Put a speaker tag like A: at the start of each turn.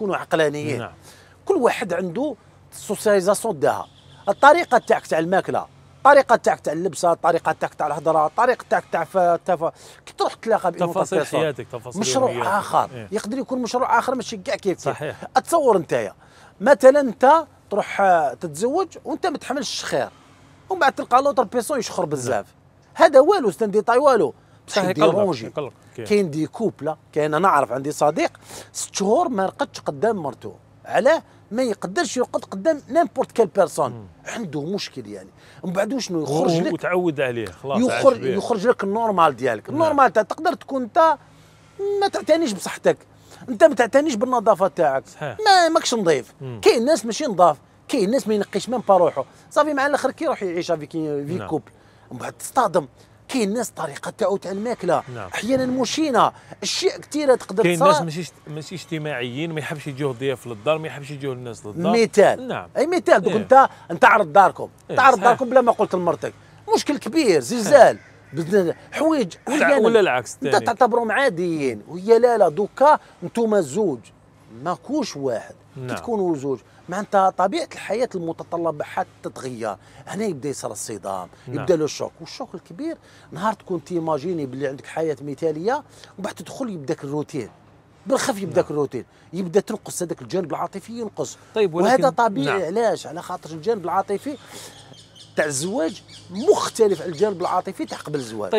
A: كونوا عقلانيين نعم. كل واحد عنده سوسياليزاسيون داها الطريقه تاعك تاع الماكله الطريقه تاعك تاع اللبسه الطريقه تاعك تاع الهضره الطريقه تاعك تاع تف... كي تروح تلاقى تفاصيل حياتك تفاصيل مشروع يومياتك. اخر إيه؟ يقدر يكون مشروع اخر ماشي كاع كيف صحيح اتصور يا. مثلا انت تروح آه، تتزوج وانت ما تحملش الشخير ومن بعد تلقى لوتر بيسون يشخر بزاف نعم. هذا والو ستان ديتاي والو صح يقلقك كاين دي كوبلا كاين انا نعرف عندي صديق ست شهور ما رقدش قدام مرته علاه ما يقدرش يرقد قدام نيمبورت كيل بيرسون عنده مشكل يعني من بعد شنو يخرج لك وتعود عليه خلاص يخرج يخرج لك النورمال ديالك نعم. النورمال تاع تقدر تكون انت ما تعتنيش بصحتك انت ما تعتنيش بالنظافه تاعك ما ماكش نظيف كاين ناس ماشي نظاف كاين ناس ما ينقيش من باروحه صافي مع الاخر كي يروح يعيش في نعم. كوب من بعد تصطدم كاين الناس طريقه تاعو تاع الماكله نعم. احيانا مشينه اشياء كثيره تقدر كاين الناس ماشي ماشي اجتماعيين ما يحبش يجيو الضياف للدار ما يحبش يجيو الناس للدار مثال نعم اي مثال دوك إيه. انت انت عرض داركم إيه. تعرض داركم بلا ما قلت لمرتك مشكل كبير زلزال حوايج ولا, ولا العكس انت تعتبرهم عاديين وهي لا لا دوكا انتم زوج ماكوش واحد نعم. كي تكونوا زوج معناتها طبيعه الحياه المتطلبه حتى تتغير هنا يبدا يصير الصدام نعم. يبدا له الشوك والشوك الكبير نهار تكون تيماجيني باللي عندك حياه مثاليه وبعد تدخل يبداك الروتين بالخف يبداك نعم. الروتين يبدا تنقص هذاك الجانب العاطفي ينقص طيب ولكن وهذا طبيعي نعم. علاش على خاطر الجانب العاطفي تاع الزواج مختلف عن الجانب العاطفي تاع قبل الزواج طيب